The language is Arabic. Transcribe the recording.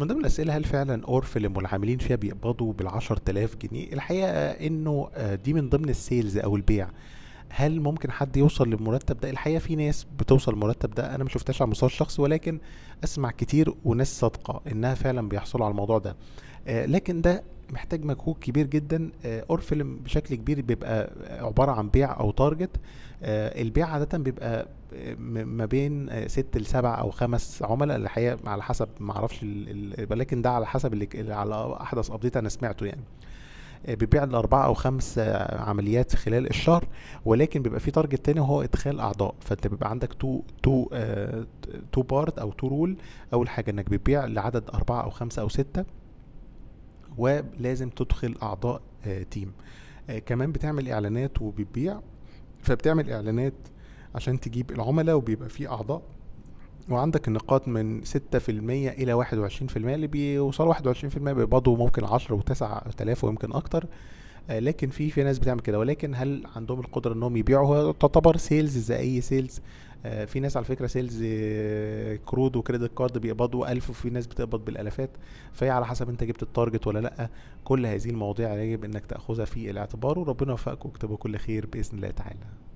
من ضمن الأسئلة هل فعلا أورفل العاملين فيها بيقبضوا بالعشر تلاف جنيه الحقيقة آه، إنه آه، دي من ضمن السيلز أو البيع هل ممكن حد يوصل للمرتب ده الحقيقه في ناس بتوصل المرتب ده انا ما شفتهاش على المستوى الشخص ولكن اسمع كتير وناس صادقه انها فعلا بيحصلوا على الموضوع ده آه، لكن ده محتاج مجهود كبير جدا اورفلم آه، بشكل كبير بيبقى عباره عن بيع او تارجت آه، البيع عاده بيبقى آه، ما بين ست لسبع او خمس عملاء الحقيقه على حسب ما اعرفش ولكن ده على حسب اللي على احدث ابديت انا سمعته يعني بيبيع لاربعه او خمس عمليات خلال الشهر ولكن بيبقى في تارجت تاني وهو ادخال اعضاء فانت بيبقى عندك تو تو تو بارت او تو رول اول حاجه انك بتبيع لعدد اربعه او خمسه او سته ولازم تدخل اعضاء تيم آه، آه، كمان بتعمل اعلانات وبتبيع فبتعمل اعلانات عشان تجيب العملاء وبيبقى في اعضاء وعندك النقاط من 6% الى 21% اللي بيوصلوا 21% بيقبضوا ممكن 10 و9000 ويمكن اكتر آه، لكن في في ناس بتعمل كده ولكن هل عندهم القدره انهم يبيعوا هو تعتبر سيلز زي اي سيلز آه، في ناس على فكره سيلز آه، كرود وكريدت كارد بيقبضوا ألف وفي ناس بتقبض بالالافات فهي على حسب انت جبت التارجت ولا لا كل هذه المواضيع يجب انك تاخذها في الاعتبار وربنا يوفقكم واكتبوا كل خير باذن الله تعالى